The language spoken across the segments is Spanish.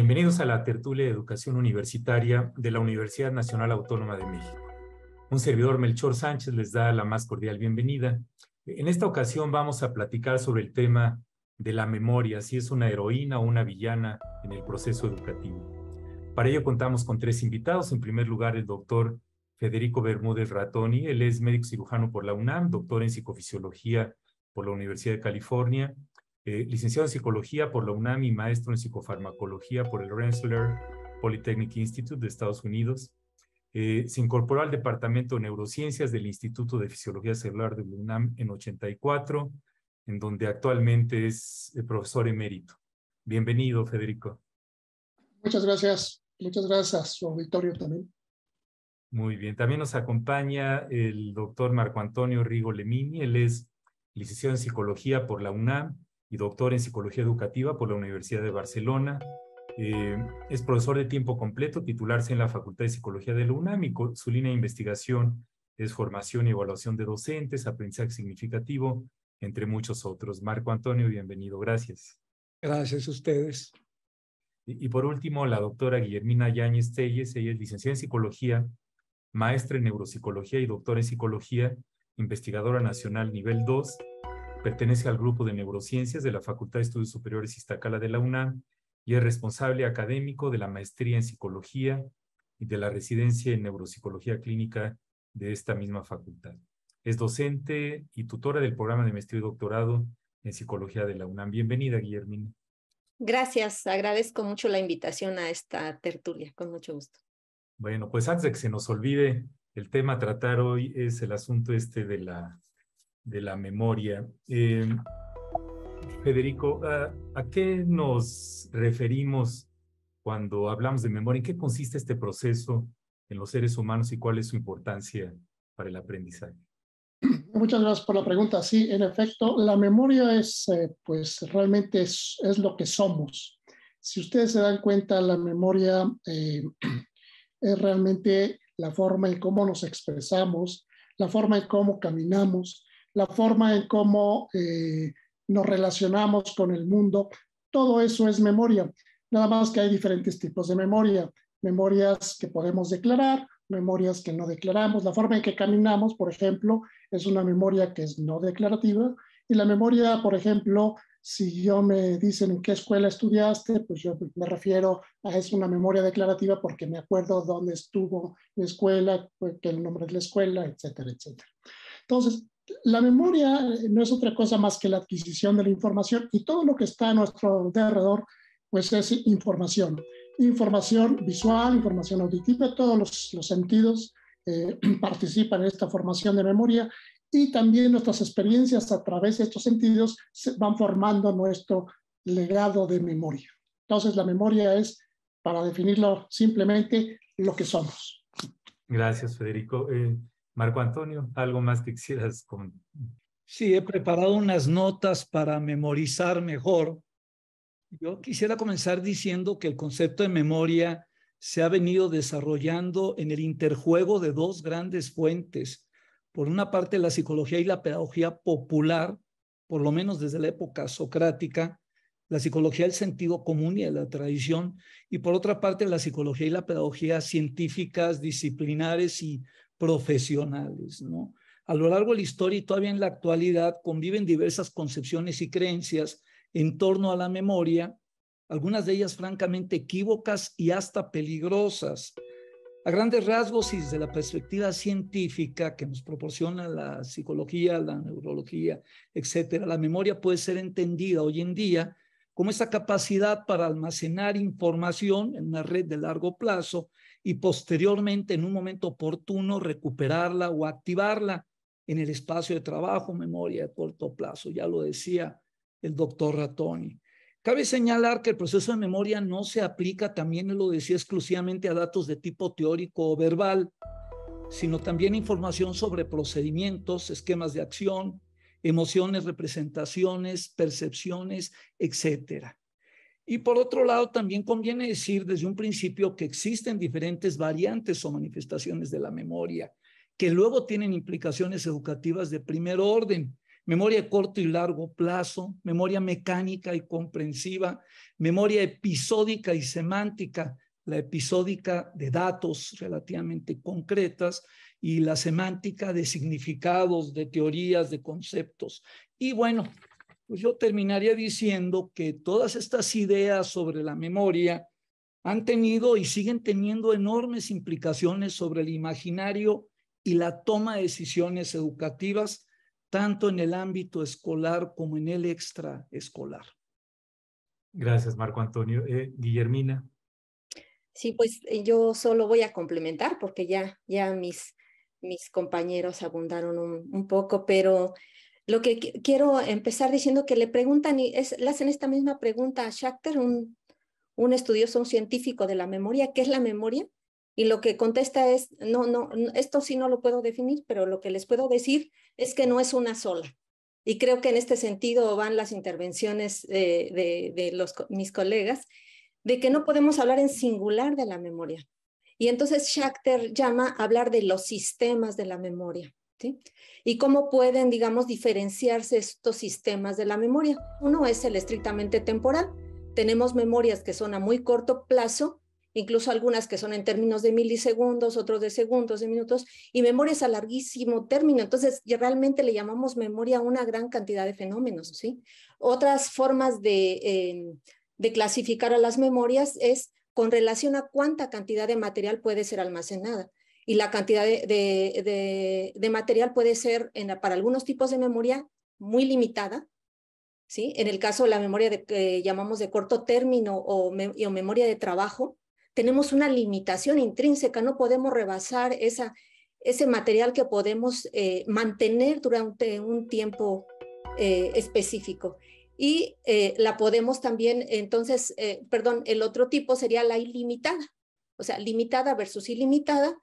Bienvenidos a la tertulia de educación universitaria de la Universidad Nacional Autónoma de México. Un servidor Melchor Sánchez les da la más cordial bienvenida. En esta ocasión vamos a platicar sobre el tema de la memoria, si es una heroína o una villana en el proceso educativo. Para ello contamos con tres invitados. En primer lugar, el doctor Federico Bermúdez Ratoni. Él es médico cirujano por la UNAM, doctor en psicofisiología por la Universidad de California eh, licenciado en psicología por la UNAM y maestro en psicofarmacología por el Rensselaer Polytechnic Institute de Estados Unidos. Eh, se incorporó al Departamento de Neurociencias del Instituto de Fisiología Celular de la UNAM en 84, en donde actualmente es eh, profesor emérito. Bienvenido, Federico. Muchas gracias. Muchas gracias su auditorio también. Muy bien. También nos acompaña el doctor Marco Antonio Rigo Lemini. Él es licenciado en psicología por la UNAM y doctor en Psicología Educativa por la Universidad de Barcelona. Eh, es profesor de tiempo completo, titularse en la Facultad de Psicología de la UNAM su línea de investigación es formación y evaluación de docentes, aprendizaje significativo, entre muchos otros. Marco Antonio, bienvenido, gracias. Gracias a ustedes. Y, por último, la doctora Guillermina Yáñez Telles, ella es licenciada en psicología, maestra en neuropsicología y doctora en psicología, investigadora nacional nivel 2 Pertenece al grupo de neurociencias de la Facultad de Estudios Superiores Iztacala de la UNAM y es responsable académico de la maestría en psicología y de la residencia en neuropsicología clínica de esta misma facultad. Es docente y tutora del programa de maestría y doctorado en psicología de la UNAM. Bienvenida, Guillermina. Gracias, agradezco mucho la invitación a esta tertulia, con mucho gusto. Bueno, pues antes de que se nos olvide, el tema a tratar hoy es el asunto este de la de la memoria. Eh, Federico, ¿a, qué nos referimos cuando hablamos de memoria? ¿En qué consiste este proceso en los seres humanos y cuál es su importancia para el aprendizaje? Muchas gracias por la pregunta. Sí, en efecto, la memoria es, eh, pues, realmente es, lo que somos. Si ustedes se dan cuenta, la memoria eh, es realmente la forma en cómo nos expresamos, la forma en cómo caminamos, la forma en cómo eh, nos relacionamos con el mundo, todo eso es memoria. Nada más que hay diferentes tipos de memoria. Memorias que podemos declarar, memorias que no declaramos. La forma en que caminamos, por ejemplo, es una memoria que es no declarativa. Y la memoria, por ejemplo, si yo me dicen en qué escuela estudiaste, pues yo me refiero a es una memoria declarativa porque me acuerdo dónde estuvo la escuela, que el nombre de la escuela, etcétera, etcétera. Entonces, la memoria no es otra cosa más que la adquisición de la información y todo lo que está a nuestro alrededor, pues es información. Información visual, información auditiva, todos los, sentidos eh, participan en esta formación de memoria y también nuestras experiencias a través de estos sentidos van formando nuestro legado de memoria. Entonces la memoria es, para definirlo simplemente, lo que somos. Gracias, Federico. Eh, Marco Antonio, ¿algo más que quisieras con... Sí, he preparado unas notas para memorizar mejor. Yo quisiera comenzar diciendo que el concepto de memoria se ha venido desarrollando en el interjuego de dos grandes fuentes. Por una parte, la psicología y la pedagogía popular, por lo menos desde la época socrática, la psicología del sentido común y de la tradición, y por otra parte, la psicología y la pedagogía científicas, disciplinares y profesionales, ¿no? A lo largo de la historia y todavía en la actualidad conviven diversas concepciones y creencias en torno a la memoria, algunas de ellas francamente equívocas y hasta peligrosas. A grandes rasgos y desde la perspectiva científica que nos proporciona la psicología, la neurología, etcétera, la memoria puede ser entendida hoy en día como esa capacidad para almacenar información en una red de largo plazo y posteriormente, en un momento oportuno, recuperarla o activarla en el espacio de trabajo, memoria de corto plazo. Ya lo decía el doctor Ratoni. Cabe señalar que el proceso de memoria no se aplica, también lo decía, exclusivamente a datos de tipo teórico o verbal, sino también información sobre procedimientos, esquemas de acción, emociones, representaciones, percepciones, etcétera. Y por otro lado, también conviene decir desde un principio que existen diferentes variantes o manifestaciones de la memoria, que luego tienen implicaciones educativas de primer orden. Memoria corto y largo plazo, memoria mecánica y comprensiva, memoria episódica y semántica, la episódica de datos relativamente concretas y la semántica de significados, de teorías, de conceptos. Y bueno, pues yo terminaría diciendo que todas estas ideas sobre la memoria han tenido y siguen teniendo enormes implicaciones sobre el imaginario y la toma de decisiones educativas, tanto en el ámbito escolar como en el extraescolar. Gracias, Marco Antonio. Eh, Guillermina. Sí, pues eh, yo solo voy a complementar porque ya, ya mis, mis compañeros abundaron un poco, pero lo que quiero empezar diciendo que le preguntan, y le hacen esta misma pregunta a Schachter, un, un estudioso, un científico de la memoria, ¿qué es la memoria? Y lo que contesta es, no, no, esto sí no lo puedo definir, pero lo que les puedo decir es que no es una sola. Y creo que en este sentido van las intervenciones eh, de, los, mis colegas, de que no podemos hablar en singular de la memoria. Y entonces Schachter llama hablar de los sistemas de la memoria. Y cómo pueden, digamos, diferenciarse estos sistemas de la memoria. Uno es el estrictamente temporal. Tenemos memorias que son a muy corto plazo, incluso algunas que son en términos de milisegundos, otros de segundos, de minutos, y memorias a larguísimo término. Entonces, realmente le llamamos memoria a una gran cantidad de fenómenos, ¿sí? Otras formas em, de clasificar a las memorias es con relación a cuánta cantidad de material puede ser almacenada y la cantidad de, material puede ser para algunos tipos de memoria muy limitada. ¿sí? En el caso de la memoria que llamamos de corto término o, o memoria de trabajo, tenemos una limitación intrínseca, no podemos rebasar esa, ese material que podemos eh, mantener durante un tiempo eh, específico. Y eh, la podemos también, entonces, perdón, el otro tipo sería la ilimitada, o sea, limitada versus ilimitada,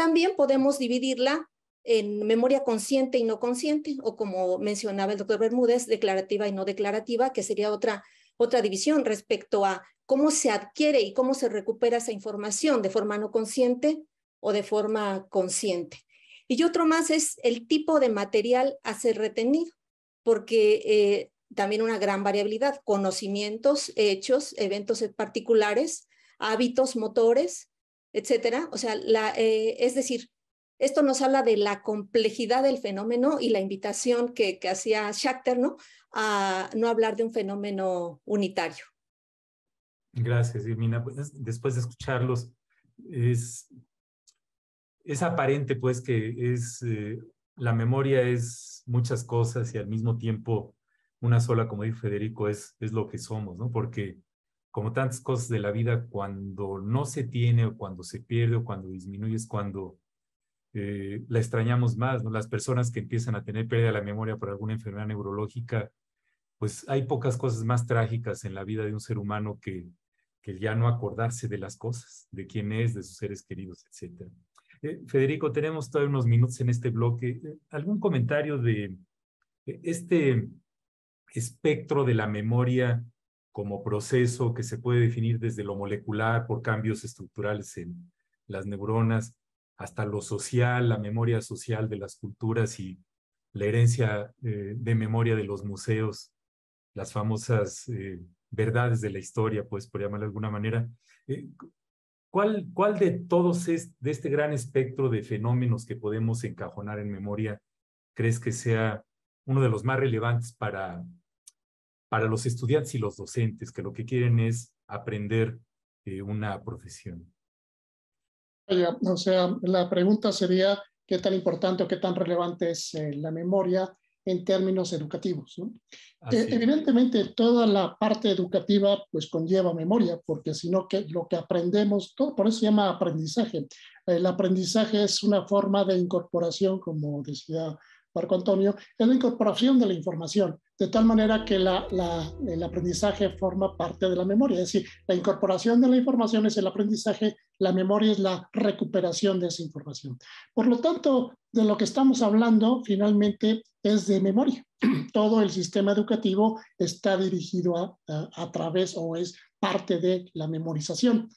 también podemos dividirla en memoria consciente y no consciente, o como mencionaba el doctor Bermúdez, declarativa y no declarativa, que sería otra, otra división respecto a cómo se adquiere y cómo se recupera esa información de forma no consciente o de forma consciente. Y otro más es el tipo de material a ser retenido, porque eh, también una gran variabilidad, conocimientos, hechos, eventos particulares, hábitos motores, etcétera. O sea, la, eh, es decir, esto nos habla de la complejidad del fenómeno y la invitación que, hacía Schachter, ¿no? A no hablar de un fenómeno unitario. Gracias, Irmina. Pues, después de escucharlos, es, aparente pues que es, eh, la memoria es muchas cosas y al mismo tiempo una sola, como dijo Federico, es, es lo que somos, ¿no? Porque como tantas cosas de la vida, cuando no se tiene o cuando se pierde o cuando disminuye es cuando eh, la extrañamos más, Las personas que empiezan a tener pérdida de la memoria por alguna enfermedad neurológica, pues hay pocas cosas más trágicas en la vida de un ser humano que, que ya no acordarse de las cosas, de quién es, de sus seres queridos, etc. Eh, Federico, tenemos todavía unos minutos en este bloque. Eh, ¿Algún comentario de este espectro de la memoria como proceso que se puede definir desde lo molecular por cambios estructurales en las neuronas, hasta lo social, la memoria social de las culturas y la herencia eh, de memoria de los museos, las famosas eh, verdades de la historia, pues por llamarlo de alguna manera. Eh, ¿cuál, ¿Cuál de todos es, de este gran espectro de fenómenos que podemos encajonar en memoria crees que sea uno de los más relevantes para para los estudiantes y los docentes que lo que quieren es aprender eh, una profesión. O sea, la pregunta sería qué tan importante o qué tan relevante es eh, la memoria en términos educativos. evidentemente, toda la parte educativa pues conlleva memoria, porque si no, que lo que aprendemos, todo por eso se llama aprendizaje. El aprendizaje es una forma de incorporación, como decía Marco Antonio, es la incorporación de la información, de tal manera que el aprendizaje forma parte de la memoria. Es decir, la incorporación de la información es el aprendizaje, la memoria es la recuperación de esa información. Por lo tanto, de lo que estamos hablando finalmente es de memoria. Todo el sistema educativo está dirigido a través o es parte de la memorización.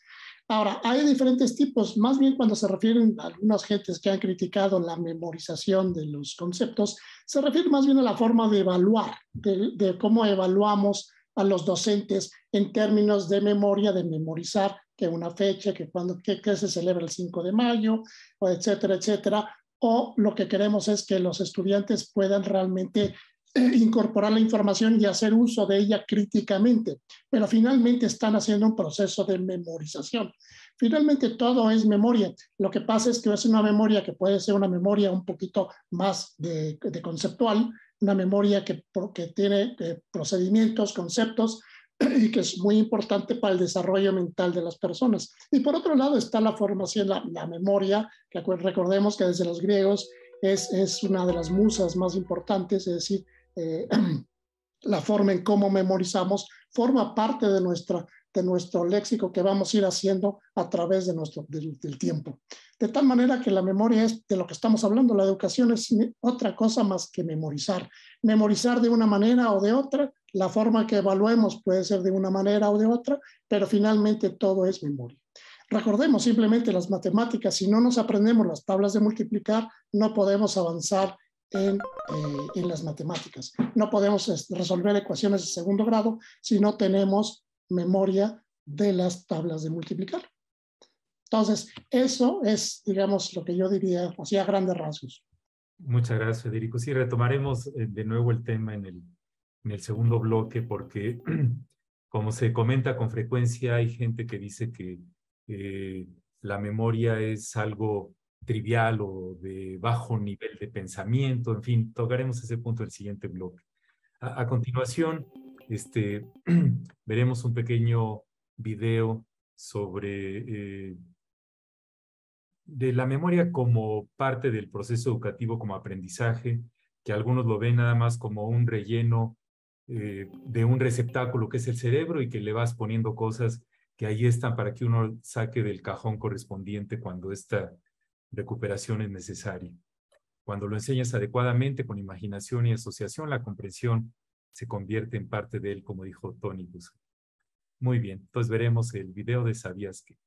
Ahora, hay diferentes tipos, más bien cuando se refieren a algunas gentes que han criticado la memorización de los conceptos, se refiere más bien a la forma de evaluar, de, cómo evaluamos a los docentes en términos de memoria, de memorizar que una fecha, que cuando que, se celebra el 5 de mayo, etcétera, etcétera, o lo que queremos es que los estudiantes puedan realmente eh, incorporar la información y hacer uso de ella críticamente, pero finalmente están haciendo un proceso de memorización. Finalmente todo es memoria. Lo que pasa es que es una memoria que puede ser una memoria un poquito más de, conceptual, una memoria que, que tiene eh, procedimientos, conceptos y que es muy importante para el desarrollo mental de las personas. Y por otro lado está la formación, la, memoria, que recordemos que desde los griegos es, es una de las musas más importantes, es decir, eh, la forma en cómo memorizamos forma parte de, nuestra, de nuestro léxico que vamos a ir haciendo a través de nuestro, del, del tiempo. De tal manera que la memoria es de lo que estamos hablando, la educación es otra cosa más que memorizar. Memorizar de una manera o de otra, la forma que evaluemos puede ser de una manera o de otra, pero finalmente todo es memoria. Recordemos simplemente las matemáticas, si no nos aprendemos las tablas de multiplicar, no podemos avanzar eh, en, las matemáticas. No podemos resolver ecuaciones de segundo grado si no tenemos memoria de las tablas de multiplicar. Entonces, eso es, digamos, lo que yo diría, así a grandes rasgos. Muchas gracias, Federico. Sí, retomaremos eh, de nuevo el tema en el, en el segundo bloque, porque como se comenta con frecuencia, hay gente que dice que eh, la memoria es algo trivial o de bajo nivel de pensamiento, en fin, tocaremos ese punto en el siguiente bloque. A, continuación, este, veremos un pequeño video sobre eh, de la memoria como parte del proceso educativo, como aprendizaje, que algunos lo ven nada más como un relleno eh, de un receptáculo que es el cerebro y que le vas poniendo cosas que ahí están para que uno saque del cajón correspondiente cuando está recuperación es necesaria. Cuando lo enseñas adecuadamente con imaginación y asociación, la comprensión se convierte en parte de él, como dijo Tony Muy bien, entonces veremos el video de Sabías que.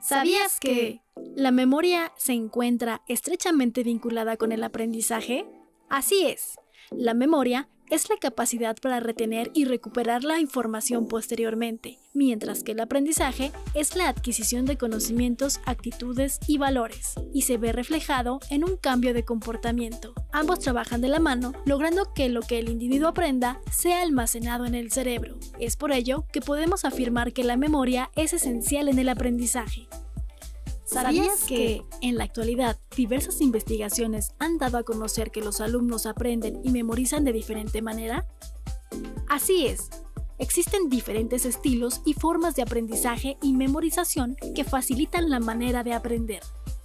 ¿Sabías que la memoria se encuentra estrechamente vinculada con el aprendizaje? Así es, la memoria es la capacidad para retener y recuperar la información posteriormente, mientras que el aprendizaje es la adquisición de conocimientos, actitudes y valores, y se ve reflejado en un cambio de comportamiento. Ambos trabajan de la mano, logrando que lo que el individuo aprenda sea almacenado en el cerebro. Es por ello que podemos afirmar que la memoria es esencial en el aprendizaje. ¿Sabías que en la actualidad diversas investigaciones han dado a conocer que los alumnos aprenden y memorizan de diferente manera? Así es, existen diferentes estilos y formas de aprendizaje y memorización que facilitan la manera de aprender.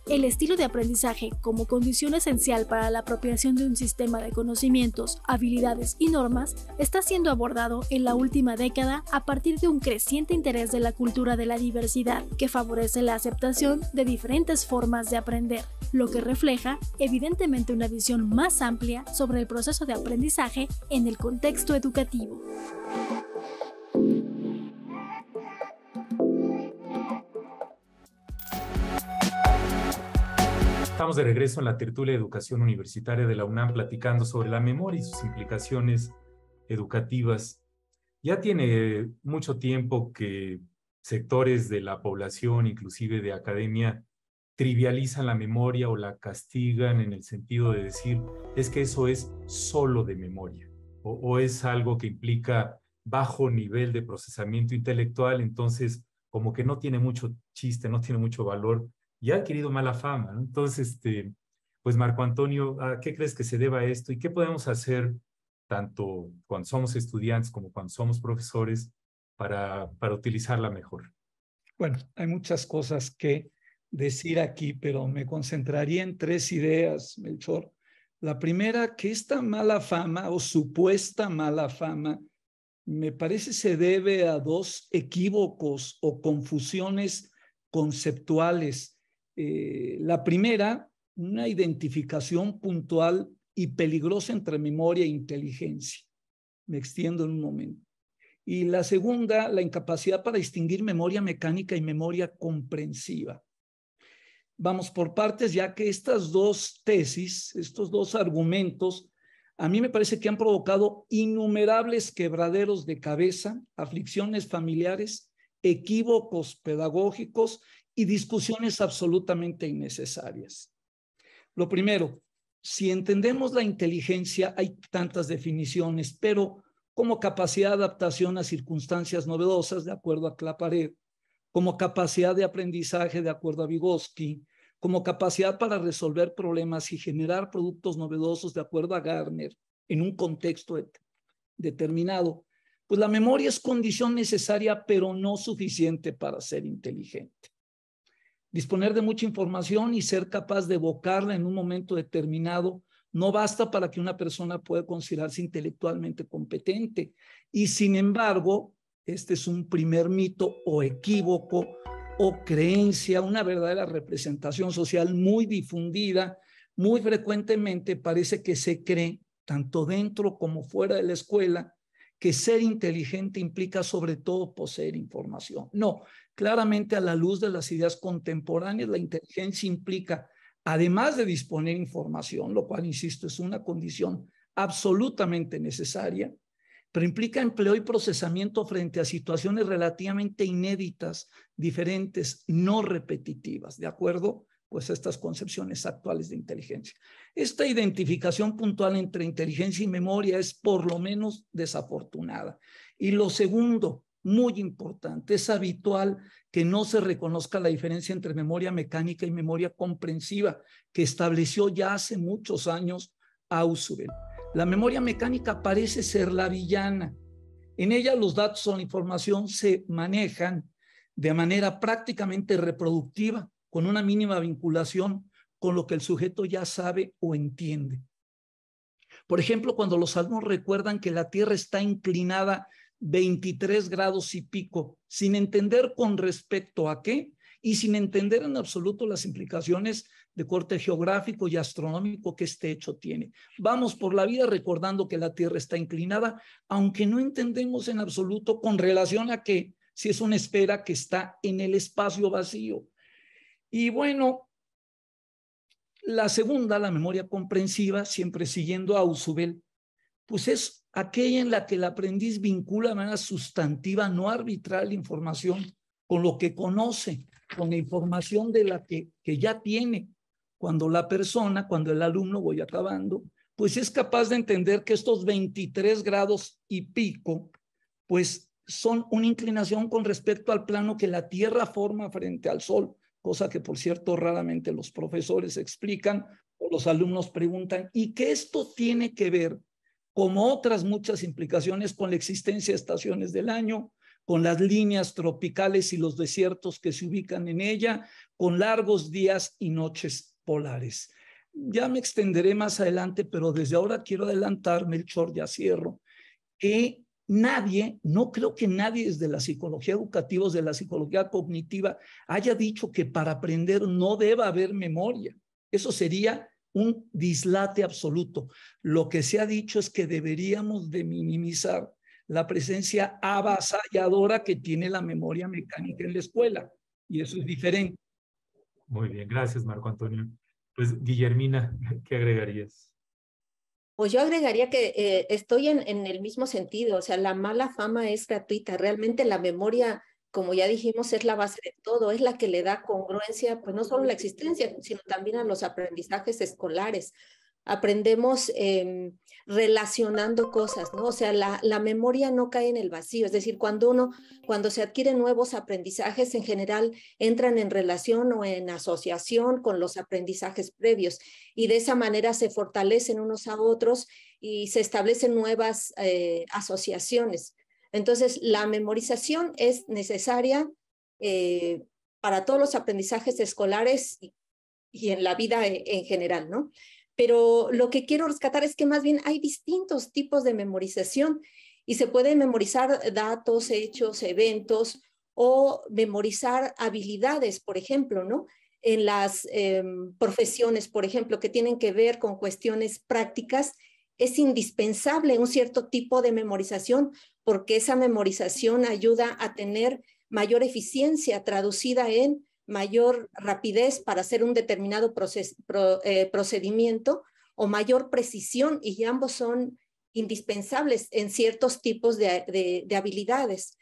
El estilo de aprendizaje como condición esencial para la apropiación de un sistema de conocimientos, habilidades y normas está siendo abordado en la última década a partir de un creciente interés de la cultura de la diversidad que favorece la aceptación de diferentes formas de aprender, lo que refleja evidentemente una visión más amplia sobre el proceso de aprendizaje en el contexto educativo. Estamos de regreso en la tertulia de educación universitaria de la UNAM platicando sobre la memoria y sus implicaciones educativas. Ya tiene mucho tiempo que sectores de la población, inclusive de academia, trivializan la memoria o la castigan en el sentido de decir es que eso es solo de memoria o, o es algo que implica bajo nivel de procesamiento intelectual, entonces como que no tiene mucho chiste, no tiene mucho valor y ha adquirido mala fama. Entonces, este, pues Marco Antonio, ¿a qué crees que se deba esto y qué podemos hacer tanto cuando somos estudiantes como cuando somos profesores para, para utilizarla mejor? Bueno, hay muchas cosas que decir aquí, pero me concentraría en tres ideas, Melchor. La primera, que esta mala fama o supuesta mala fama me parece se debe a dos equívocos o confusiones conceptuales eh, la primera, una identificación puntual y peligrosa entre memoria e inteligencia. Me extiendo en un momento. Y la segunda, la incapacidad para distinguir memoria mecánica y memoria comprensiva. Vamos por partes, ya que estas dos tesis, estos dos argumentos, a mí me parece que han provocado innumerables quebraderos de cabeza, aflicciones familiares, equívocos pedagógicos y discusiones absolutamente innecesarias. Lo primero, si entendemos la inteligencia, hay tantas definiciones, pero como capacidad de adaptación a circunstancias novedosas, de acuerdo a Claparet, como capacidad de aprendizaje, de acuerdo a Vygotsky, como capacidad para resolver problemas y generar productos novedosos, de acuerdo a Garner, en un contexto determinado. Pues la memoria es condición necesaria, pero no suficiente para ser inteligente disponer de mucha información y ser capaz de evocarla en un momento determinado no basta para que una persona pueda considerarse intelectualmente competente. Y sin embargo, este es un primer mito o equívoco o creencia, una verdadera representación social muy difundida. Muy frecuentemente parece que se cree, tanto dentro como fuera de la escuela, que ser inteligente implica sobre todo poseer información. No, Claramente a la luz de las ideas contemporáneas, la inteligencia implica, además de disponer información, lo cual, insisto, es una condición absolutamente necesaria, pero implica empleo y procesamiento frente a situaciones relativamente inéditas, diferentes, no repetitivas, ¿de acuerdo? Pues a estas concepciones actuales de inteligencia. Esta identificación puntual entre inteligencia y memoria es por lo menos desafortunada. Y lo segundo, muy importante. Es habitual que no se reconozca la diferencia entre memoria mecánica y memoria comprensiva, que estableció ya hace muchos años Ausubel. La memoria mecánica parece ser la villana. En ella los datos o la información se manejan de manera prácticamente reproductiva, con una mínima vinculación con lo que el sujeto ya sabe o entiende. Por ejemplo, cuando los alumnos recuerdan que la Tierra está inclinada 23 grados y pico, sin entender con respecto a qué y sin entender en absoluto las implicaciones de corte geográfico y astronómico que este hecho tiene. Vamos por la vida recordando que la Tierra está inclinada, aunque no entendemos en absoluto con relación a que si es una esfera que está en el espacio vacío. Y bueno, la segunda, la memoria comprensiva, siempre siguiendo a usubel pues es aquella en la que el aprendiz vincula de manera sustantiva, no arbitral, información con lo que conoce, con la información de la que, que ya tiene. Cuando la persona, cuando el alumno, voy acabando, pues es capaz de entender que estos 23 grados y pico, pues son una inclinación con respecto al plano que la Tierra forma frente al Sol, cosa que por cierto raramente los profesores explican o los alumnos preguntan, y que esto tiene que ver como otras muchas implicaciones con la existencia de estaciones del año, con las líneas tropicales y los desiertos que se ubican en ella, con largos días y noches polares. Ya me extenderé más adelante, pero desde ahora quiero adelantarme el short cierro, que nadie, no creo que nadie desde la psicología educativa, desde la psicología cognitiva, haya dicho que para aprender no deba haber memoria. Eso sería un dislate absoluto. Lo que se ha dicho es que deberíamos de minimizar la presencia avasalladora que tiene la memoria mecánica en la escuela. Y eso es diferente. Muy bien, gracias Marco Antonio. Pues Guillermina, ¿qué agregarías? Pues yo agregaría que eh, estoy en, en, el mismo sentido, o sea, la mala fama es gratuita, realmente la memoria como ya dijimos, es la base de todo, es la que le da congruencia, pues no solo a la existencia, sino también a los aprendizajes escolares. Aprendemos em, relacionando cosas, ¿no? O sea, la, memoria no cae en el vacío, es decir, cuando uno, cuando se adquieren nuevos aprendizajes, en general entran en relación o en asociación con los aprendizajes previos y de esa manera se fortalecen unos a otros y se establecen nuevas eh, asociaciones entonces, la memorización es necesaria eh, para todos los aprendizajes escolares y, en la vida e, en, general, ¿no? Pero lo que quiero rescatar es que más bien hay distintos tipos de memorización y se pueden memorizar datos, hechos, eventos o memorizar habilidades, por ejemplo, ¿no? En las eh, profesiones, por ejemplo, que tienen que ver con cuestiones prácticas, es indispensable un cierto tipo de memorización porque esa memorización ayuda a tener mayor eficiencia traducida en mayor rapidez para hacer un determinado eh, procedimiento o mayor precisión y ambos son indispensables en ciertos tipos de, habilidades.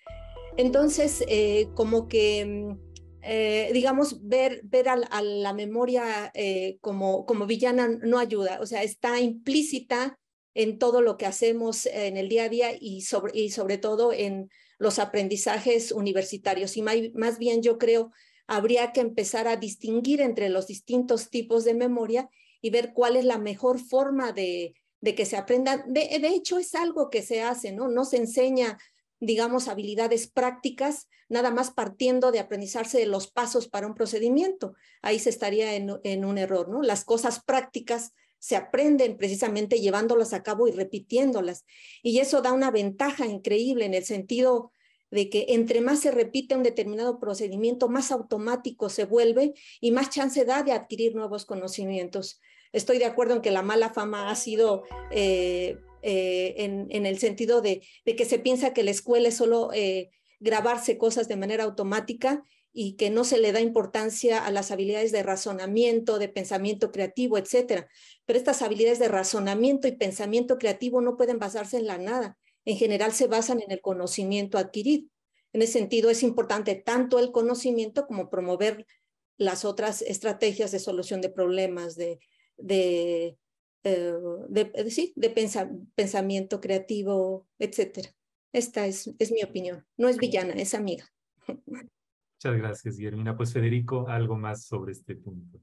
Entonces, eh, como que, mm, eh, digamos, ver, ver a, la memoria como, como villana no ayuda, o sea, está implícita en todo lo que hacemos en el día a día y sobre, y sobre todo en los aprendizajes universitarios. Y más bien yo creo habría que empezar a distinguir entre los distintos tipos de memoria y ver cuál es la mejor forma de, de que se aprenda. De, hecho, es algo que se hace, ¿no? No se enseña, digamos, habilidades prácticas, nada más partiendo de aprendizarse de los pasos para un procedimiento. Ahí se estaría en un error, ¿no? Las cosas prácticas se aprenden precisamente llevándolas a cabo y repitiéndolas. Y eso da una ventaja increíble en el sentido de que entre más se repite un determinado procedimiento, más automático se vuelve y más chance da de adquirir nuevos conocimientos. Estoy de acuerdo en que la mala fama ha sido eh, eh, en, el sentido de, que se piensa que la escuela es solo eh, grabarse cosas de manera automática y que no se le da importancia a las habilidades de razonamiento, de pensamiento creativo, etcétera pero estas habilidades de razonamiento y pensamiento creativo no pueden basarse en la nada. En general se basan en el conocimiento adquirido. En ese sentido, es importante tanto el conocimiento como promover las otras estrategias de solución de problemas, de, de, eh, eh, pensamiento creativo, etc. Esta es, es mi opinión. No es villana, es amiga. Muchas gracias, Guillermina. Pues Federico, algo más sobre este punto.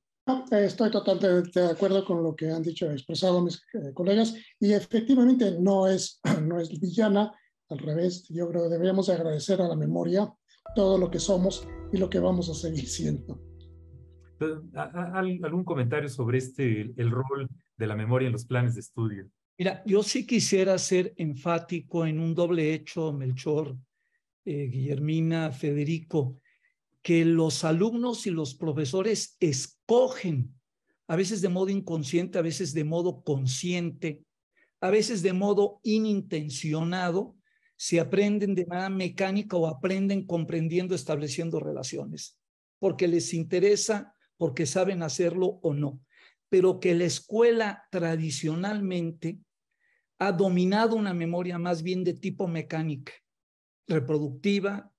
Eh, estoy totalmente de acuerdo con lo que han dicho, expresado mis eh, colegas, y efectivamente no es, no es villana, al revés, yo creo que deberíamos agradecer a la memoria todo lo que somos y lo que vamos a seguir siendo. ¿Algún comentario sobre este, el rol de la memoria en los planes de estudio? Mira, yo sí quisiera ser enfático en un doble hecho, Melchor, eh, Guillermina, Federico que los alumnos y los profesores escogen, a veces de modo inconsciente, a veces de modo consciente, a veces de modo inintencionado, si aprenden de manera mecánica o aprenden comprendiendo, estableciendo relaciones, porque les interesa, porque saben hacerlo o no. Pero que la escuela tradicionalmente ha dominado una memoria más bien de tipo mecánica, reproductiva,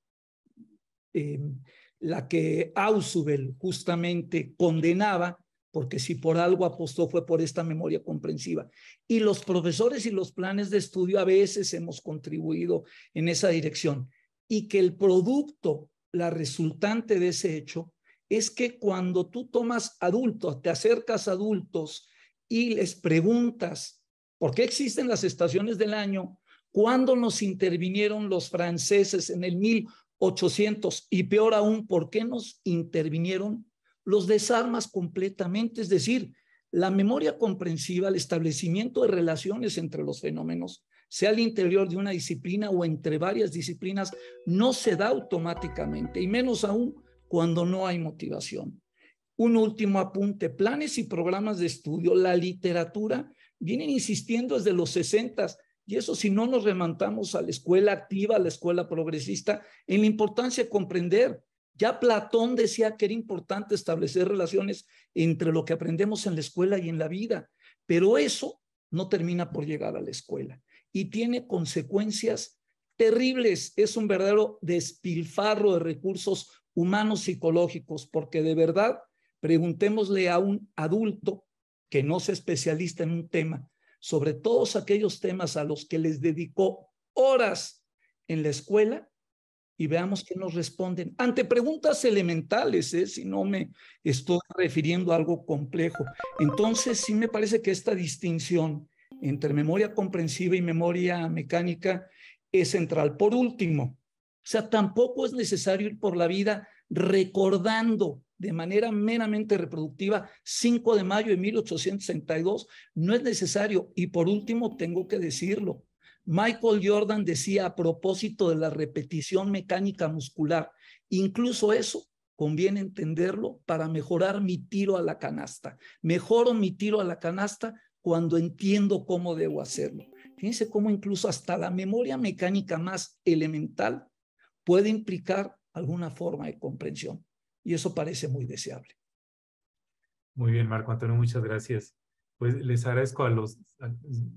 em, la que Ausubel justamente condenaba, porque si por algo apostó fue por esta memoria comprensiva. Y los profesores y los planes de estudio a veces hemos contribuido en esa dirección. Y que el producto, la resultante de ese hecho, es que cuando tú tomas adultos, te acercas a adultos y les preguntas, ¿por qué existen las estaciones del año? ¿Cuándo nos intervinieron los franceses en el mil... 800. Y peor aún, ¿por qué nos intervinieron? Los desarmas completamente, es decir, la memoria comprensiva, el establecimiento de relaciones entre los fenómenos, sea al interior de una disciplina o entre varias disciplinas, no se da automáticamente, y menos aún cuando no hay motivación. Un último apunte, planes y programas de estudio, la literatura, vienen insistiendo desde los 60 s y eso si no nos remantamos a la escuela activa, a la escuela progresista, en la importancia de comprender. Ya Platón decía que era importante establecer relaciones entre lo que aprendemos en la escuela y en la vida, pero eso no termina por llegar a la escuela y tiene consecuencias terribles. Es un verdadero despilfarro de recursos humanos psicológicos, porque de verdad, preguntémosle a un adulto que no se especialista en un tema, sobre todos aquellos temas a los que les dedicó horas en la escuela y veamos qué nos responden ante preguntas elementales, ¿eh? si no me estoy refiriendo a algo complejo. Entonces, sí me parece que esta distinción entre memoria comprensiva y memoria mecánica es central. Por último, o sea, tampoco es necesario ir por la vida recordando de manera meramente reproductiva 5 de mayo de 1862, no es necesario. Y por último, tengo que decirlo, Michael Jordan decía a propósito de la repetición mecánica muscular, incluso eso conviene entenderlo para mejorar mi tiro a la canasta. Mejoro mi tiro a la canasta cuando entiendo cómo debo hacerlo. Fíjense cómo incluso hasta la memoria mecánica más elemental puede implicar alguna forma de comprensión. Y eso parece muy deseable. Muy bien, Marco Antonio, muchas gracias. Pues les agradezco a los...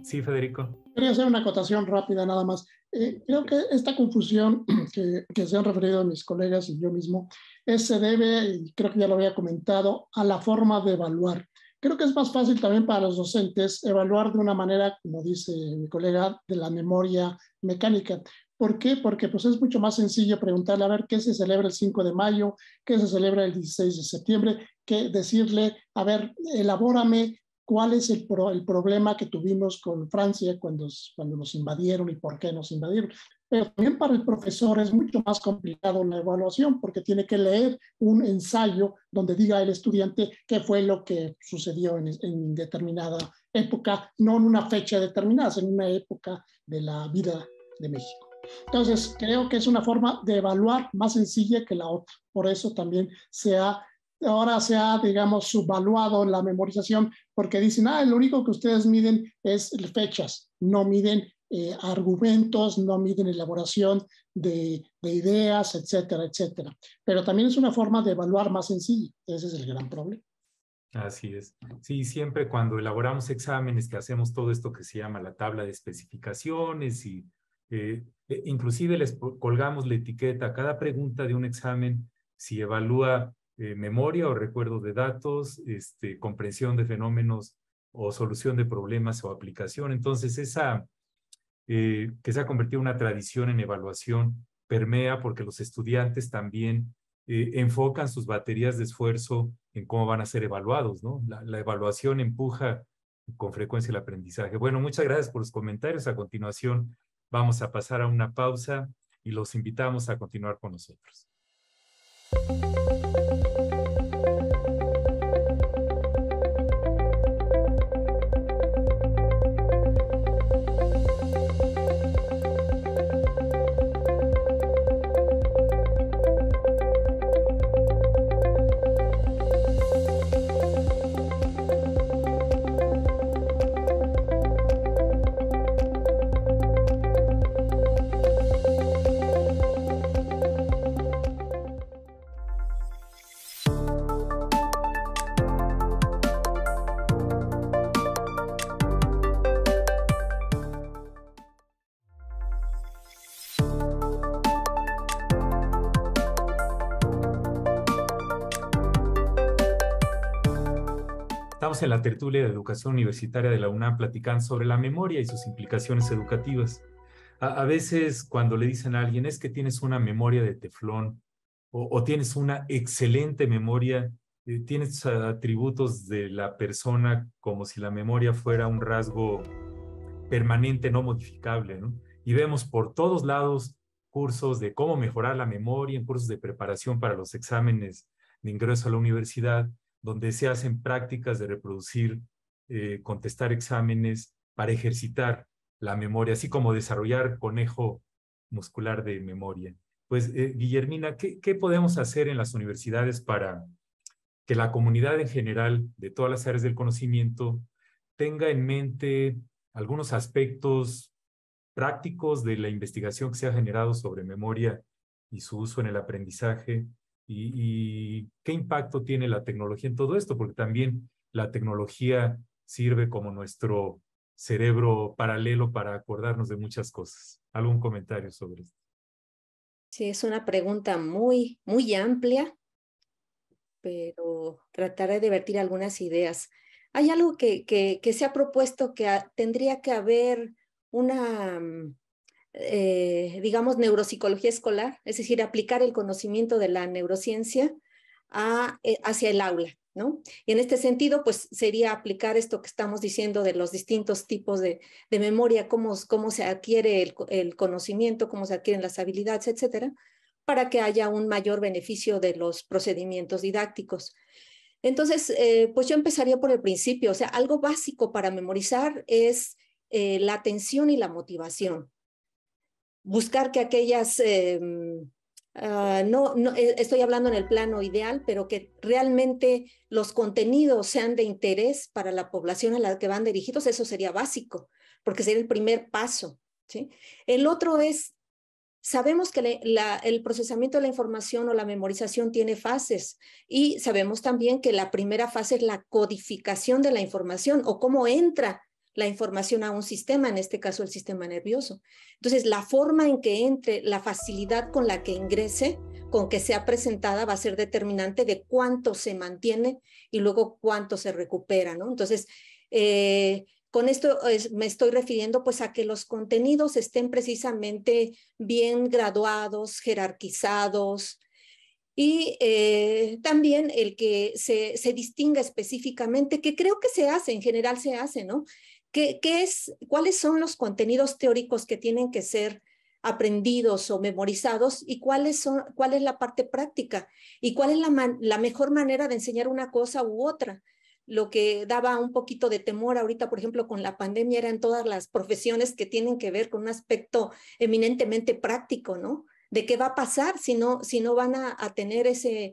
Sí, Federico. Quería hacer una acotación rápida nada más. Eh, creo que esta confusión que, se han referido mis colegas y yo mismo se debe, y creo que ya lo había comentado, a la forma de evaluar. Creo que es más fácil también para los docentes evaluar de una manera, como dice mi colega, de la memoria mecánica. ¿Por qué? Porque pues, es mucho más sencillo preguntarle a ver qué se celebra el 5 de mayo, qué se celebra el 16 de septiembre, que decirle, a ver, elabórame cuál es el, problema que tuvimos con Francia cuando, cuando nos invadieron y por qué nos invadieron. Pero también para el profesor es mucho más complicado la evaluación porque tiene que leer un ensayo donde diga el estudiante qué fue lo que sucedió en determinada época, no en una fecha determinada, sino en una época de la vida de México. Entonces, creo que es una forma de evaluar más sencilla que la otra. Por eso también se ha, ahora se ha, digamos, subvaluado la memorización, porque dicen, ah, lo único que ustedes miden es fechas, no miden eh, argumentos, no miden elaboración de, de, ideas, etcétera, etcétera. Pero también es una forma de evaluar más sencilla. Ese es el gran problema. Así es. Sí, siempre cuando elaboramos exámenes que hacemos todo esto que se llama la tabla de especificaciones y eh, eh, inclusive les colgamos la etiqueta a cada pregunta de un examen si evalúa eh, memoria o recuerdo de datos, este, comprensión de fenómenos o solución de problemas o aplicación. Entonces, esa que se ha convertido en una tradición en evaluación permea porque los estudiantes también enfocan sus baterías de esfuerzo en cómo van a ser evaluados, ¿no? La, la, evaluación empuja con frecuencia el aprendizaje. Bueno, muchas gracias por los comentarios. A continuación, Vamos a pasar a una pausa y los invitamos a continuar con nosotros. en la tertulia de educación universitaria de la UNAM platican sobre la memoria y sus implicaciones educativas. A, veces cuando le dicen a alguien es que tienes una memoria de teflón o, tienes una excelente memoria, eh, tienes ah, atributos de la persona como si la memoria fuera un rasgo permanente, no modificable. Y vemos por todos lados cursos de cómo mejorar la memoria, en cursos de preparación para los exámenes de ingreso a la universidad, donde se hacen prácticas de reproducir, eh, contestar exámenes para ejercitar la memoria, así como desarrollar conejo muscular de memoria. Pues, eh, Guillermina, ¿qué, podemos hacer en las universidades para que la comunidad en general de todas las áreas del conocimiento tenga en mente algunos aspectos prácticos de la investigación que se ha generado sobre memoria y su uso en el aprendizaje y, qué impacto tiene la tecnología en todo esto, porque también la tecnología sirve como nuestro cerebro paralelo para acordarnos de muchas cosas. ¿Algún comentario sobre esto? Sí, es una pregunta muy, muy amplia, pero trataré de vertir algunas ideas. Hay algo que, que, se ha propuesto que tendría que haber una mm, eh, digamos, neuropsicología escolar, es decir, aplicar el conocimiento de la neurociencia eh, hacia el aula, ¿no? Y en este sentido, pues sería aplicar esto que estamos diciendo de los distintos tipos de, memoria, cómo, cómo, se adquiere el, conocimiento, cómo se adquieren las habilidades, etcétera, para que haya un mayor beneficio de los procedimientos didácticos. Entonces, eh, pues yo empezaría por el principio, o sea, algo básico para memorizar es la atención y la motivación buscar que aquellas, em, ah, no, eh, estoy hablando en el plano ideal, pero que realmente los contenidos sean de interés para la población a la que van dirigidos, eso sería básico, porque sería el primer paso. El otro es, sabemos que el procesamiento de la información o la memorización tiene fases y sabemos también que la primera fase es la codificación de la información o cómo entra la información a un sistema, en este caso el sistema nervioso. Entonces, la forma en que entre, la facilidad con la que ingrese, con que sea presentada, va a ser determinante de cuánto se mantiene y luego cuánto se recupera, ¿no? Entonces, eh, con esto me estoy refiriendo pues a que los contenidos estén precisamente bien graduados, jerarquizados, y eh, también el que se, se, distinga específicamente, que creo que se hace, en general se hace, ¿no? ¿Qué, es, ¿Cuáles son los contenidos teóricos que tienen que ser aprendidos o memorizados y cuáles son, cuál es la parte práctica y cuál es la, mejor manera de enseñar una cosa u otra. Lo que daba un poquito de temor ahorita, por ejemplo, con la pandemia, era en todas las profesiones que tienen que ver con un aspecto eminentemente práctico, ¿no? De qué va a pasar si no, si no van a tener ese,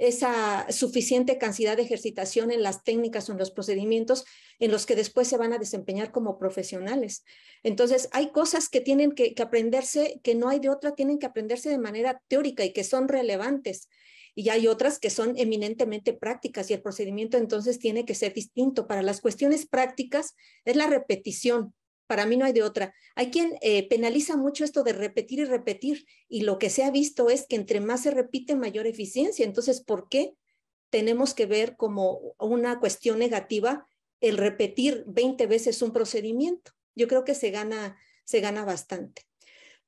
esa suficiente cantidad de ejercitación en las técnicas o en los procedimientos en los que después se van a desempeñar como profesionales. Entonces, hay cosas que tienen que, que aprenderse, que no hay de otra, tienen que aprenderse de manera teórica y que son relevantes y hay otras que son eminentemente prácticas y el procedimiento entonces tiene que ser distinto. Para las cuestiones prácticas es la repetición, para mí no hay de otra. Hay quien eh, penaliza mucho esto de repetir y repetir y lo que se ha visto es que entre más se repite, mayor eficiencia. Entonces, ¿por qué tenemos que ver como una cuestión negativa el repetir 20 veces un procedimiento? Yo creo que se gana, se gana bastante.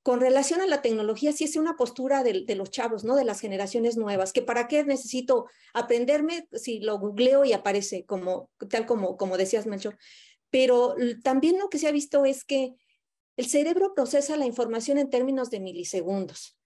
Con relación a la tecnología, sí es una postura de, los chavos, ¿no? De las generaciones nuevas, que para qué necesito aprenderme si lo googleo y aparece, como, tal como, como decías, Melchor. Pero también lo que se ha visto es que el cerebro procesa la información en términos de milisegundos.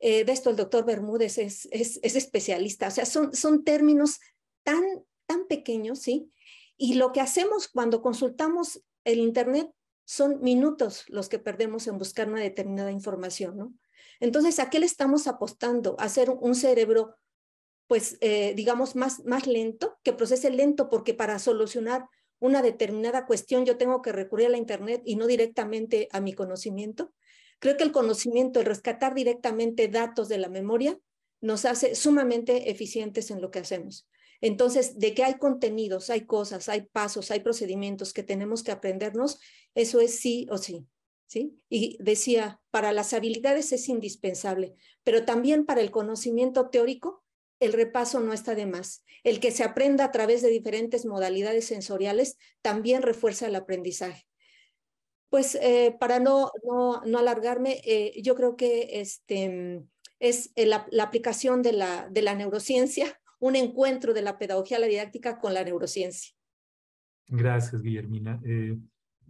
Eh, de esto el doctor Bermúdez es, especialista. O sea, son, términos tan, tan pequeños, ¿sí? Y lo que hacemos cuando consultamos el Internet son minutos los que perdemos en buscar una determinada información, ¿no? Entonces, ¿a qué le estamos apostando? A hacer un cerebro, pues, eh, digamos, más, más lento, que procese lento, porque para solucionar una determinada cuestión yo tengo que recurrir a la Internet y no directamente a mi conocimiento. Creo que el conocimiento, el rescatar directamente datos de la memoria, nos hace sumamente eficientes en lo que hacemos. Entonces, de que hay contenidos, hay cosas, hay pasos, hay procedimientos que tenemos que aprendernos, eso es sí o sí. ¿Sí? Y decía, para las habilidades es indispensable, pero también para el conocimiento teórico el repaso no está de más. El que se aprenda a través de diferentes modalidades sensoriales también refuerza el aprendizaje. Pues eh, para no, no, alargarme, eh, yo creo que este, es eh, la, aplicación de la, de la neurociencia, un encuentro de la pedagogía, la didáctica con la neurociencia. Gracias, Guillermina.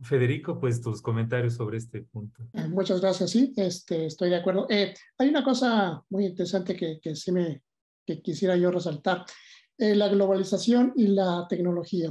Federico, pues tus comentarios sobre este punto. Muchas gracias, sí, este, estoy de acuerdo. hay una cosa muy interesante que, que sí me que quisiera yo resaltar. Eh, la globalización y la tecnología.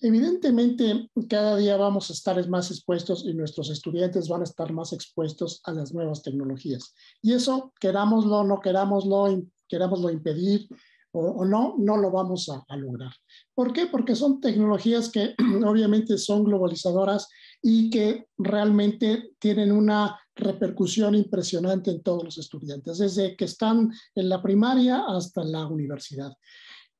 Evidentemente, cada día vamos a estar más expuestos y nuestros estudiantes van a estar más expuestos a las nuevas tecnologías. Y eso, querámoslo, no querámoslo, querámoslo impedir, o, no, no lo vamos a, a, lograr. ¿Por qué? Porque son tecnologías que obviamente son globalizadoras y que realmente tienen una repercusión impresionante en todos los estudiantes, desde que están en la primaria hasta la universidad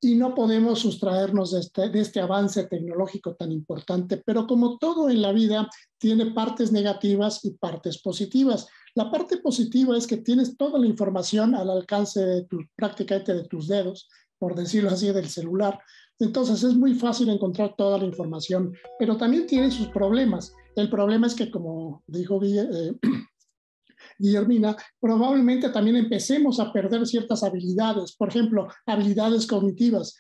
y no podemos sustraernos de este, de este, avance tecnológico tan importante. Pero como todo en la vida, tiene partes negativas y partes positivas. La parte positiva es que tienes toda la información al alcance de tu, prácticamente de tus dedos, por decirlo así, del celular. Entonces es muy fácil encontrar toda la información, pero también tiene sus problemas. El problema es que, como dijo Guille, eh, Guillermina, probablemente también empecemos a perder ciertas habilidades, por ejemplo, habilidades cognitivas.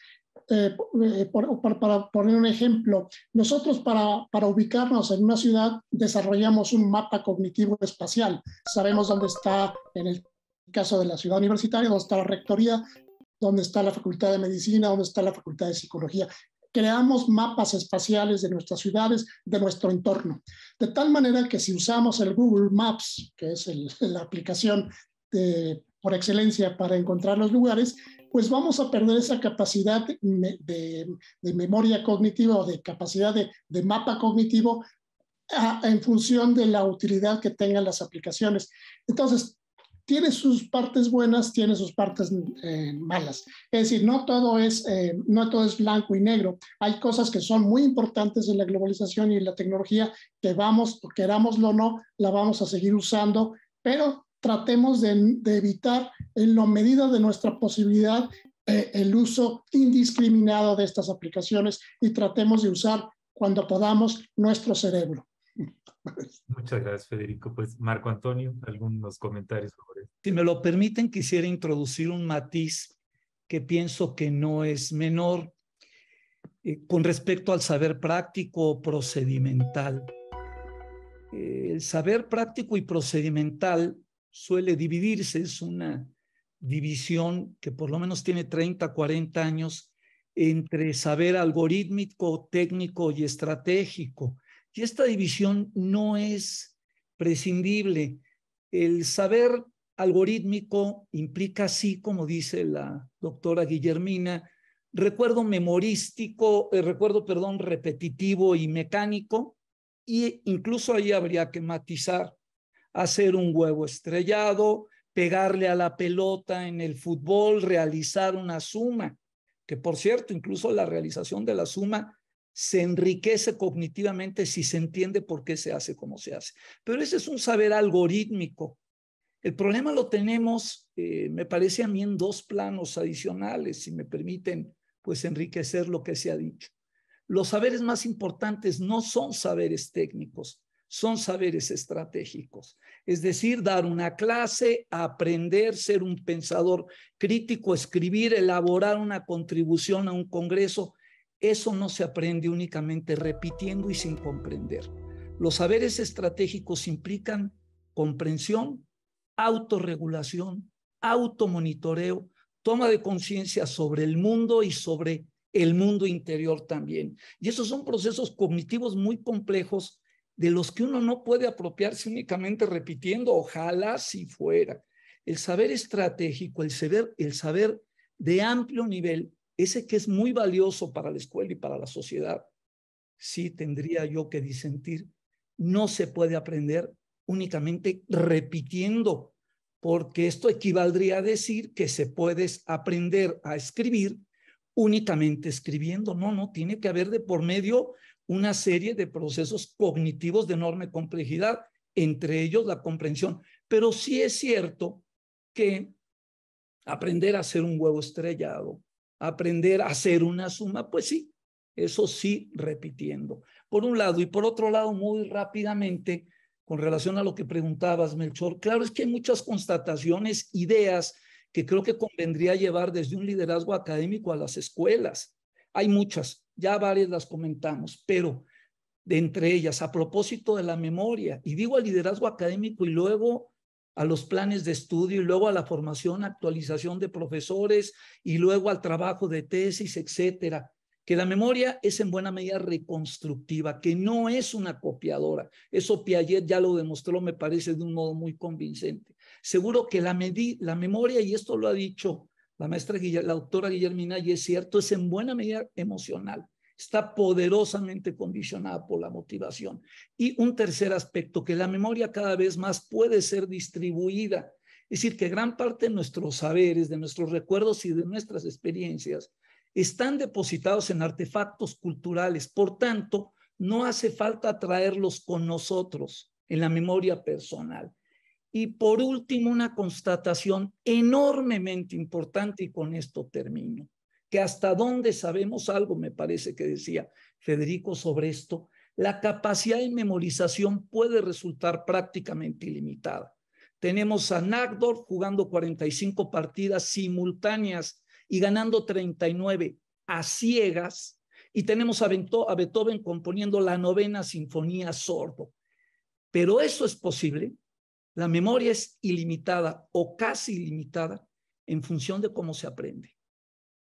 Eh, eh, para poner un ejemplo, nosotros para, para, ubicarnos en una ciudad desarrollamos un mapa cognitivo espacial. Sabemos dónde está, en el caso de la ciudad universitaria, dónde está la rectoría, dónde está la facultad de medicina, dónde está la facultad de psicología creamos mapas espaciales de nuestras ciudades, de nuestro entorno. De tal manera que si usamos el Google Maps, que es la aplicación por excelencia para encontrar los lugares, pues vamos a perder esa capacidad de, de memoria cognitiva o de capacidad de mapa cognitivo ah, en función de la utilidad que tengan las aplicaciones. Entonces, tiene sus partes buenas, tiene sus partes eh, malas. Es decir, no todo es, eh, no todo es blanco y negro. Hay cosas que son muy importantes en la globalización y en la tecnología que vamos, querámoslo o no, la vamos a seguir usando, pero tratemos de, evitar en la medida de nuestra posibilidad eh, el uso indiscriminado de estas aplicaciones y tratemos de usar cuando podamos nuestro cerebro. Muchas gracias, Federico. Pues, Marco Antonio, algunos comentarios sobre Si me lo permiten, quisiera introducir un matiz que pienso que no es menor eh, con respecto al saber práctico o procedimental. Eh, el saber práctico y procedimental suele dividirse, es una división que por lo menos tiene 30, 40 años entre saber algorítmico, técnico y estratégico. Y esta división no es prescindible. El saber algorítmico implica, así como dice la doctora Guillermina, recuerdo memorístico, eh, recuerdo, perdón, repetitivo y mecánico, y incluso ahí habría que matizar, hacer un huevo estrellado, pegarle a la pelota en el fútbol, realizar una suma, que por cierto, incluso la realización de la suma se enriquece cognitivamente si se entiende por qué se hace como se hace. Pero ese es un saber algorítmico. El problema lo tenemos, eh, me parece a mí, en dos planos adicionales, si me permiten, pues enriquecer lo que se ha dicho. Los saberes más importantes no son saberes técnicos, son saberes estratégicos. Es decir, dar una clase, aprender, ser un pensador crítico, escribir, elaborar una contribución a un congreso eso no se aprende únicamente repitiendo y sin comprender. Los saberes estratégicos implican comprensión, autorregulación, automonitoreo, toma de conciencia sobre el mundo y sobre el mundo interior también. Y esos son procesos cognitivos muy complejos de los que uno no puede apropiarse únicamente repitiendo, ojalá si fuera. El saber estratégico, el saber, el saber de amplio nivel, ese que es muy valioso para la escuela y para la sociedad, sí tendría yo que disentir, no se puede aprender únicamente repitiendo, porque esto equivaldría a decir que se puede aprender a escribir únicamente escribiendo. No, no, tiene que haber de por medio una serie de procesos cognitivos de enorme complejidad, entre ellos la comprensión. Pero sí es cierto que aprender a hacer un huevo estrellado, aprender a hacer una suma, pues sí, eso sí, repitiendo. Por un lado, y por otro lado, muy rápidamente, con relación a lo que preguntabas, Melchor, claro es que hay muchas constataciones, ideas que creo que convendría llevar desde un liderazgo académico a las escuelas. Hay muchas, ya varias las comentamos, pero de entre ellas, a propósito de la memoria, y digo al liderazgo académico y luego a los planes de estudio y luego a la formación, actualización de profesores y luego al trabajo de tesis, etcétera. Que la memoria es en buena medida reconstructiva, que no es una copiadora. Eso Piaget ya lo demostró, me parece, de un modo muy convincente. Seguro que la, la memoria, y esto lo ha dicho la maestra, la doctora Guillermina, y es cierto, es en buena medida emocional está poderosamente condicionada por la motivación. Y un tercer aspecto, que la memoria cada vez más puede ser distribuida. Es decir, que gran parte de nuestros saberes, de nuestros recuerdos y de nuestras experiencias están depositados en artefactos culturales. Por tanto, no hace falta traerlos con nosotros en la memoria personal. Y por último, una constatación enormemente importante, y con esto termino hasta dónde sabemos algo, me parece que decía Federico sobre esto, la capacidad de memorización puede resultar prácticamente ilimitada. Tenemos a Nagdorf jugando 45 partidas simultáneas y ganando 39 a ciegas, y tenemos a Beethoven componiendo la novena sinfonía sordo. Pero eso es posible, la memoria es ilimitada o casi ilimitada en función de cómo se aprende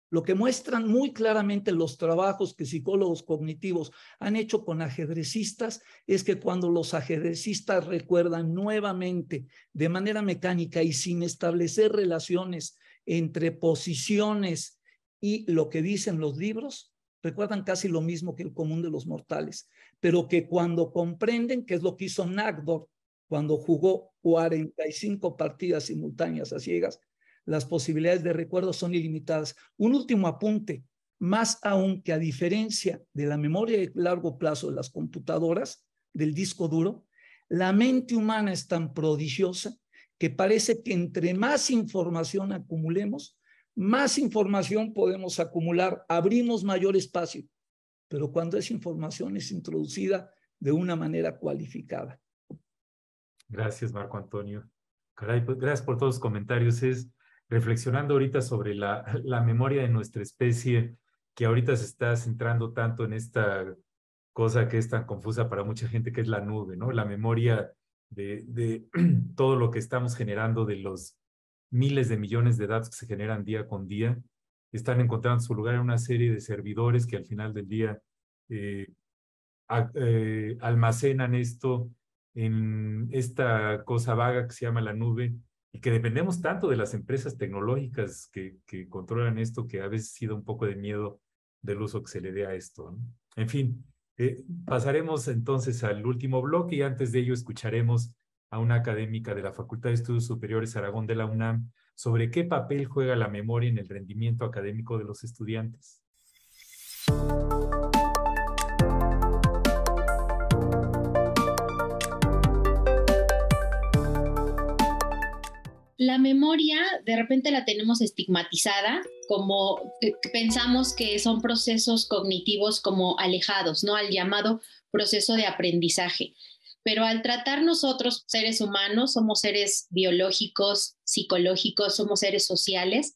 lo que muestran muy claramente los trabajos que psicólogos cognitivos han hecho con ajedrecistas es que cuando los ajedrecistas recuerdan nuevamente de manera mecánica y sin establecer relaciones entre posiciones y lo que dicen los libros, recuerdan casi lo mismo que el común de los mortales, pero que cuando comprenden, que es lo que hizo Nagdor cuando jugó 45 partidas simultáneas a ciegas las posibilidades de recuerdo son ilimitadas. Un último apunte, más aún que a diferencia de la memoria de largo plazo de las computadoras, del disco duro, la mente humana es tan prodigiosa que parece que entre más información acumulemos, más información podemos acumular, abrimos mayor espacio, pero cuando esa información es introducida de una manera cualificada. Gracias, Marco Antonio. Pues, gracias por todos los comentarios. Es reflexionando ahorita sobre la, memoria de nuestra especie, que ahorita se está centrando tanto en esta cosa que es tan confusa para mucha gente, que es la nube, ¿no? La memoria de, todo lo que estamos generando, de los miles de millones de datos que se generan día con día, están encontrando su lugar en una serie de servidores que al final del día eh, eh, almacenan esto en esta cosa vaga que se llama la nube que dependemos tanto de las empresas tecnológicas que, controlan esto que a veces ha sido un poco de miedo del uso que se le dé a esto. En fin, eh, pasaremos entonces al último bloque y antes de ello escucharemos a una académica de la Facultad de Estudios Superiores Aragón de la UNAM sobre qué papel juega la memoria en el rendimiento académico de los estudiantes. memoria de repente la tenemos estigmatizada, como pensamos que son procesos cognitivos como alejados, ¿no? Al llamado proceso de aprendizaje. Pero al tratar nosotros seres humanos, somos seres biológicos, psicológicos, somos seres sociales.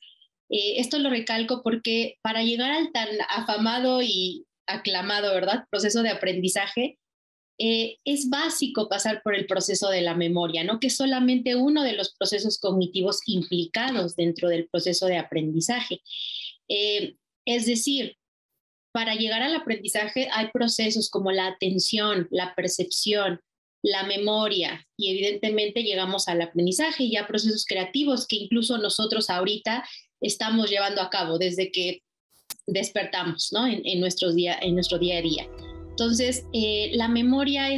Eh, esto lo recalco porque para llegar al tan afamado y aclamado, ¿verdad? Proceso de aprendizaje, eh, es básico pasar por el proceso de la memoria, ¿no? que es solamente uno de los procesos cognitivos implicados dentro del proceso de aprendizaje. Eh, es decir, para llegar al aprendizaje hay procesos como la atención, la percepción, la memoria y evidentemente llegamos al aprendizaje y a procesos creativos que incluso nosotros ahorita estamos llevando a cabo desde que despertamos en, en nuestro día a día. Entonces, eh, la memoria eh,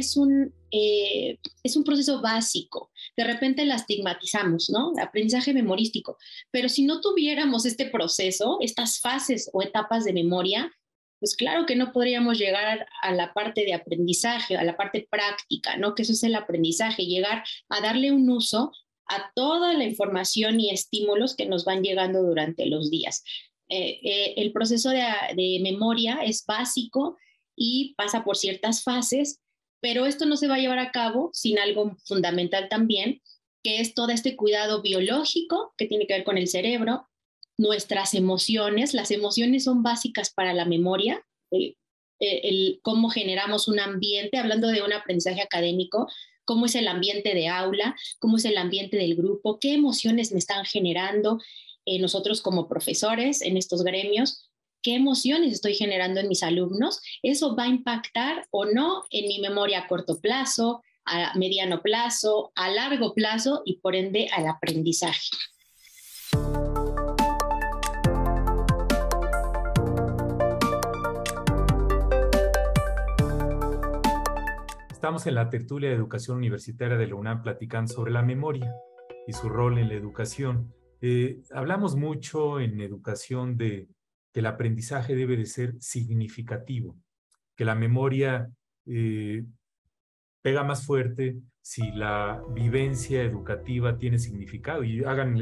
es un, proceso básico. De repente la estigmatizamos, ¿no? Aprendizaje memorístico. Pero si no tuviéramos este proceso, estas fases o etapas de memoria, pues claro que no podríamos llegar a la parte de aprendizaje, a la parte práctica, ¿no? Que eso es el aprendizaje, llegar a darle un uso a toda la información y estímulos que nos van llegando durante los días. Eh, el proceso de memoria es básico, y pasa por ciertas fases, pero esto no se va a llevar a cabo sin algo fundamental también, que es todo este cuidado biológico que tiene que ver con el cerebro, nuestras emociones, las emociones son básicas para la memoria, cómo generamos un ambiente, hablando de un aprendizaje académico, cómo es el ambiente de aula, cómo es el ambiente del grupo, qué emociones me están generando eh, nosotros como profesores en estos gremios, qué emociones estoy generando en mis alumnos, eso va a impactar o no en mi memoria a corto plazo, a mediano plazo, a largo plazo y por ende al aprendizaje. Estamos en la tertulia de educación universitaria de la UNAM platicando sobre la memoria y su rol en la educación. Eh, hablamos mucho en educación de que el aprendizaje debe de ser significativo, que la memoria eh, pega más fuerte si la vivencia educativa tiene significado. Y hagan,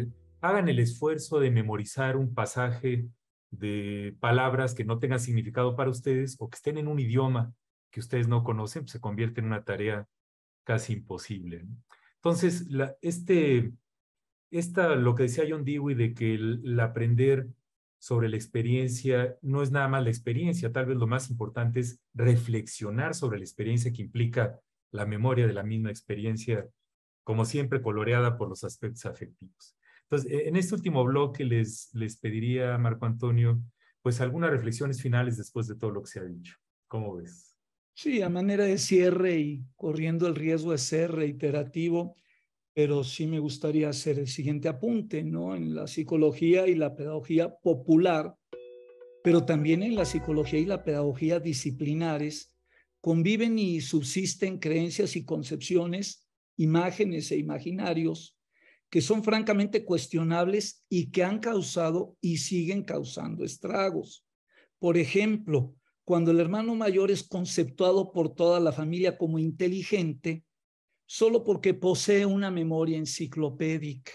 el esfuerzo de memorizar un pasaje de palabras que no tengan significado para ustedes o que estén en un idioma que ustedes no conocen, pues, se convierte en una tarea casi imposible. Entonces, la, este, esta, lo que decía John Dewey de que el aprender sobre la experiencia, no es nada más la experiencia, tal vez lo más importante es reflexionar sobre la experiencia que implica la memoria de la misma experiencia, como siempre coloreada por los aspectos afectivos. Entonces, e-, en este último bloque les, les pediría, Marco Antonio, pues algunas reflexiones finales después de todo lo que se ha dicho. ¿Cómo ves? Sí, a manera de cierre y corriendo el riesgo de ser reiterativo, pero sí me gustaría hacer el siguiente apunte, ¿no? En la psicología y la pedagogía popular, pero también en la psicología y la pedagogía disciplinares, conviven y subsisten creencias y concepciones, imágenes e imaginarios que son francamente cuestionables y que han causado y siguen causando estragos. Por ejemplo, cuando el hermano mayor es conceptuado por toda la familia como inteligente, solo porque posee una memoria enciclopédica.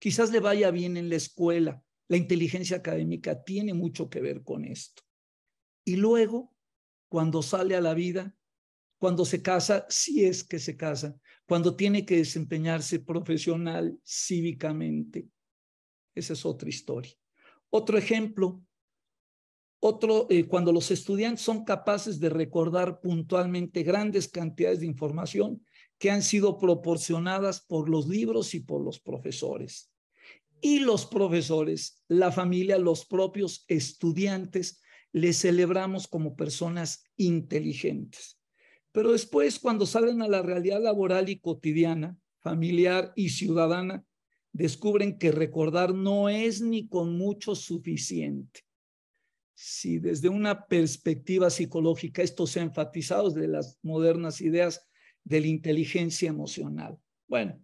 Quizás le vaya bien en la escuela. La inteligencia académica tiene mucho que ver con esto. Y luego, cuando sale a la vida, cuando se casa, si es que se casa, cuando tiene que desempeñarse profesional, cívicamente. Esa es otra historia. Otro ejemplo, eh, cuando los estudiantes son capaces de recordar puntualmente grandes cantidades de información que han sido proporcionadas por los libros y por los profesores. Y los profesores, la familia, los propios estudiantes, les celebramos como personas inteligentes. Pero después, cuando salen a la realidad laboral y cotidiana, familiar y ciudadana, descubren que recordar no es ni con mucho suficiente. Si desde una perspectiva psicológica esto se de las modernas ideas de la inteligencia emocional. Bueno,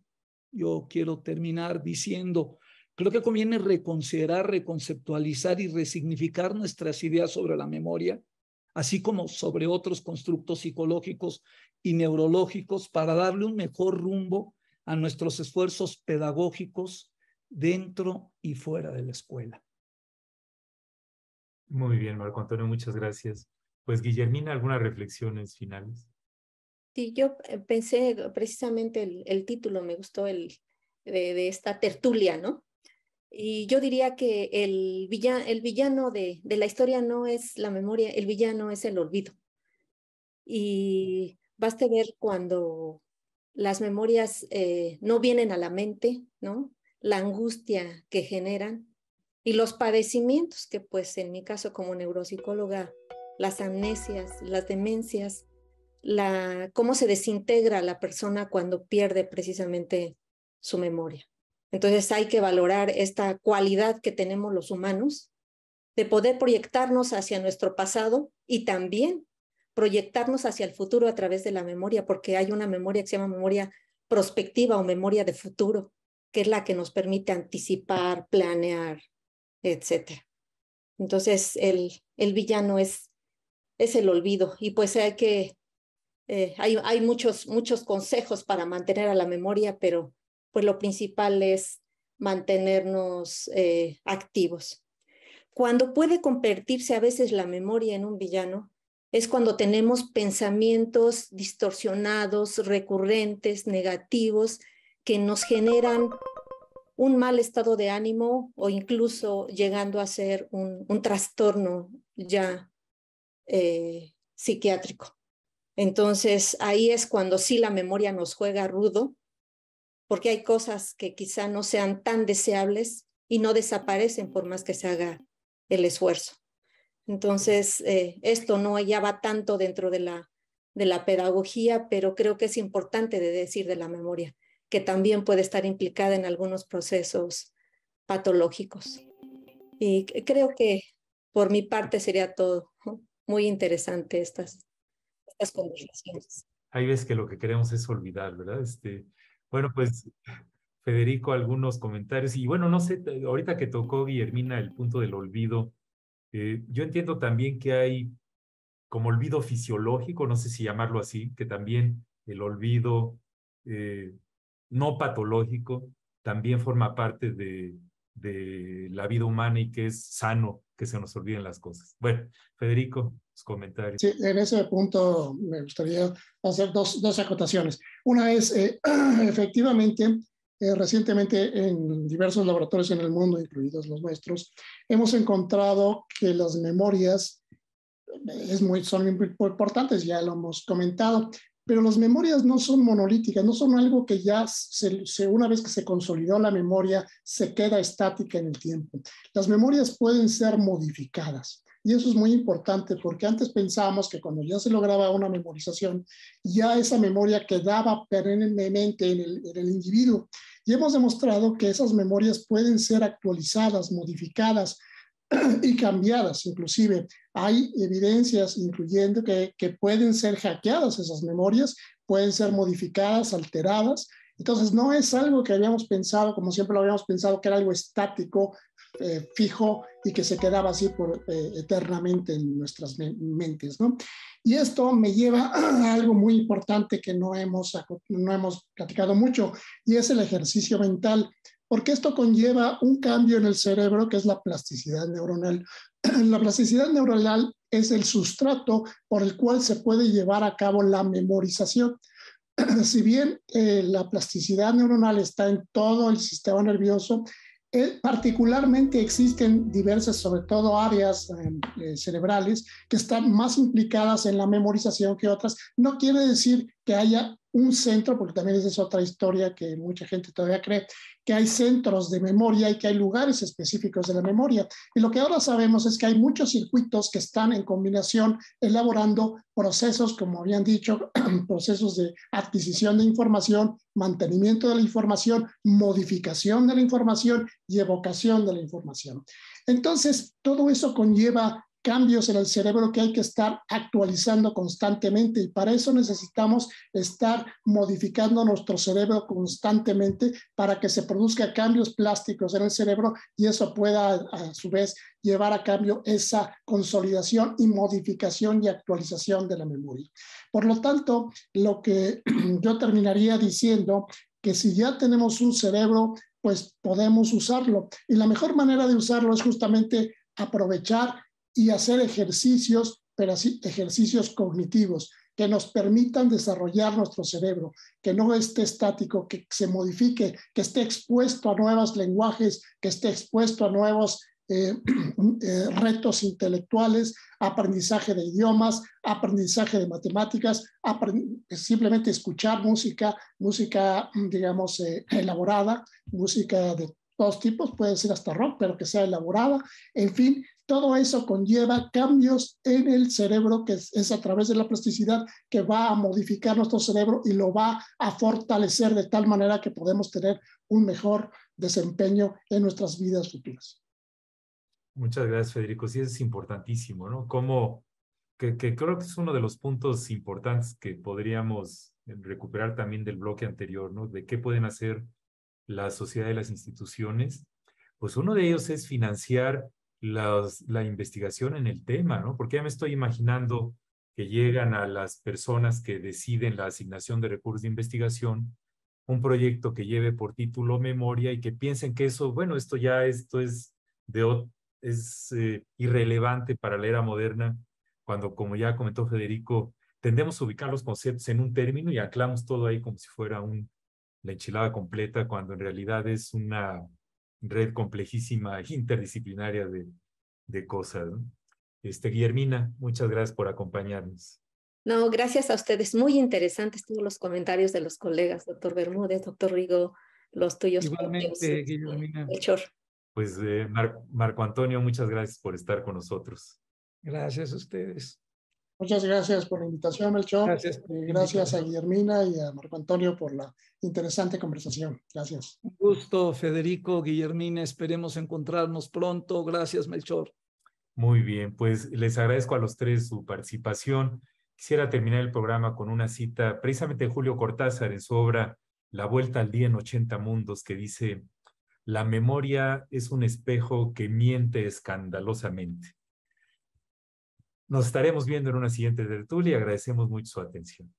yo quiero terminar diciendo, creo que conviene reconsiderar, reconceptualizar y resignificar nuestras ideas sobre la memoria, así como sobre otros constructos psicológicos y neurológicos para darle un mejor rumbo a nuestros esfuerzos pedagógicos dentro y fuera de la escuela. Muy bien, Marco Antonio, muchas gracias. Pues Guillermina, ¿algunas reflexiones finales? Sí, yo eh, pensé precisamente el, título, me gustó el de, esta tertulia, ¿no? Y yo diría que el, villano, el villano de, la historia no es la memoria, el villano es el olvido. Y basta ver cuando las memorias eh, no vienen a la mente, ¿no? La angustia que generan y los padecimientos que pues en mi caso como neuropsicóloga, las amnesias, las demencias, la, cómo se desintegra la persona cuando pierde precisamente su memoria. Entonces hay que valorar esta cualidad que tenemos los humanos de poder proyectarnos hacia nuestro pasado y también proyectarnos hacia el futuro a través de la memoria, porque hay una memoria que se llama memoria prospectiva o memoria de futuro, que es la que nos permite anticipar, planear, etcétera. Entonces, el, el villano es, es el olvido y pues hay que eh, hay, muchos, muchos consejos para mantener a la memoria, pero pues lo principal es mantenernos eh, activos. Cuando puede convertirse a veces la memoria en un villano, es cuando tenemos pensamientos distorsionados, recurrentes, negativos, que nos generan un mal estado de ánimo o incluso llegando a ser un, trastorno ya eh, psiquiátrico. Entonces, ahí es cuando sí la memoria nos juega rudo, porque hay cosas que quizá no sean tan deseables y no desaparecen por más que se haga el esfuerzo. Entonces, eh, esto no ya va tanto dentro de la, de la pedagogía, pero creo que es importante de decir de la memoria, que también puede estar implicada en algunos procesos patológicos. Y creo que por mi parte sería todo. Muy interesante estas hay veces que lo que queremos es olvidar, ¿verdad? Este, bueno, pues Federico, algunos comentarios. Y bueno, no sé, ahorita que tocó Guillermina el punto del olvido, eh, yo entiendo también que hay como olvido fisiológico, no sé si llamarlo así, que también el olvido eh, no patológico también forma parte de, de la vida humana y que es sano que se nos olviden las cosas. Bueno, Federico, comentarios. Sí, en ese punto me gustaría hacer dos, dos acotaciones. Una es, eh, efectivamente, eh, recientemente en diversos laboratorios en el mundo, incluidos los nuestros, hemos encontrado que las memorias eh, es muy, son importantes, ya lo hemos comentado, pero las memorias no son monolíticas, no son algo que ya una vez que se consolidó la memoria se queda estática en el tiempo. Las memorias pueden ser modificadas. Y eso es muy importante porque antes pensábamos que cuando ya se lograba una memorización, ya esa memoria quedaba perennemente en el, individuo. Y hemos demostrado que esas memorias pueden ser actualizadas, modificadas, y cambiadas. Inclusive hay evidencias incluyendo que, que, pueden ser hackeadas esas memorias, pueden ser modificadas, alteradas. Entonces no es algo que habíamos pensado, como siempre lo habíamos pensado, que era algo estático, eh, fijo y que se quedaba así por, eh, eternamente en nuestras mentes. ¿no? Y esto me lleva a algo muy importante que no hemos, no hemos platicado mucho y es el ejercicio mental, porque esto conlleva un cambio en el cerebro que es la plasticidad neuronal. la plasticidad neuronal es el sustrato por el cual se puede llevar a cabo la memorización si bien eh, la plasticidad neuronal está en todo el sistema nervioso, eh, particularmente existen diversas, sobre todo áreas eh, eh, cerebrales, que están más implicadas en la memorización que otras. No quiere decir que haya un centro, porque también esa es otra historia que mucha gente todavía cree, que hay centros de memoria y que hay lugares específicos de la memoria. Y lo que ahora sabemos es que hay muchos circuitos que están en combinación elaborando procesos, como habían dicho, procesos de adquisición de información, mantenimiento de la información, modificación de la información y evocación de la información. Entonces, todo eso conlleva cambios en el cerebro que hay que estar actualizando constantemente y para eso necesitamos estar modificando nuestro cerebro constantemente para que se produzcan cambios plásticos en el cerebro y eso pueda a su vez llevar a cambio esa consolidación y modificación y actualización de la memoria. Por lo tanto, lo que yo terminaría diciendo que si ya tenemos un cerebro, pues podemos usarlo. Y la mejor manera de usarlo es justamente aprovechar y hacer ejercicios, pero así ejercicios cognitivos que nos permitan desarrollar nuestro cerebro, que no esté estático, que se modifique, que esté expuesto a nuevos lenguajes, que esté expuesto a nuevos eh, eh, retos intelectuales, aprendizaje de idiomas, aprendizaje de matemáticas, eh, simplemente escuchar música, música, mm, digamos, elaborada, música de todos tipos, puede ser hasta rock, pero que sea elaborada, en fin, todo eso conlleva cambios en el cerebro, que es, a través de la plasticidad que va a modificar nuestro cerebro y lo va a fortalecer de tal manera que podemos tener un mejor desempeño en nuestras vidas futuras. Muchas gracias, Federico. Sí, es importantísimo, ¿no? Como que, creo que es uno de los puntos importantes que podríamos recuperar también del bloque anterior, ¿no? De qué pueden hacer la sociedad y las instituciones. Pues uno de ellos es financiar la investigación en el tema, ¿no? Porque ya me estoy imaginando que llegan a las personas que deciden la asignación de recursos de investigación un proyecto que lleve por título memoria y que piensen que eso, bueno, esto ya esto es de es eh, irrelevante para la era moderna, cuando como ya comentó Federico, tendemos a ubicar los conceptos en un término y aclamos todo ahí como si fuera un, la enchilada completa, cuando en realidad es una red complejísima, interdisciplinaria de, cosas. Este, Guillermina, muchas gracias por acompañarnos. No, gracias a ustedes. Muy interesantes todos los comentarios de los colegas, doctor Bermúdez, doctor Rigo, los tuyos. Igualmente, Guillermina. Pues eh, Marco Antonio, muchas gracias por estar con nosotros. Gracias a ustedes. Muchas gracias por la invitación, Melchor. Eh, gracias, a Guillermina y a Marco Antonio por la interesante conversación. Gracias. Un gusto, Federico, Guillermina. Esperemos encontrarnos pronto. Gracias, Melchor. Muy bien, pues les agradezco a los tres su participación. Quisiera terminar el programa con una cita precisamente de Julio Cortázar en su obra La Vuelta al Día en 80 Mundos, que dice, la memoria es un espejo que miente escandalosamente nos estaremos viendo en una siguiente tertulia. Agradecemos mucho su atención.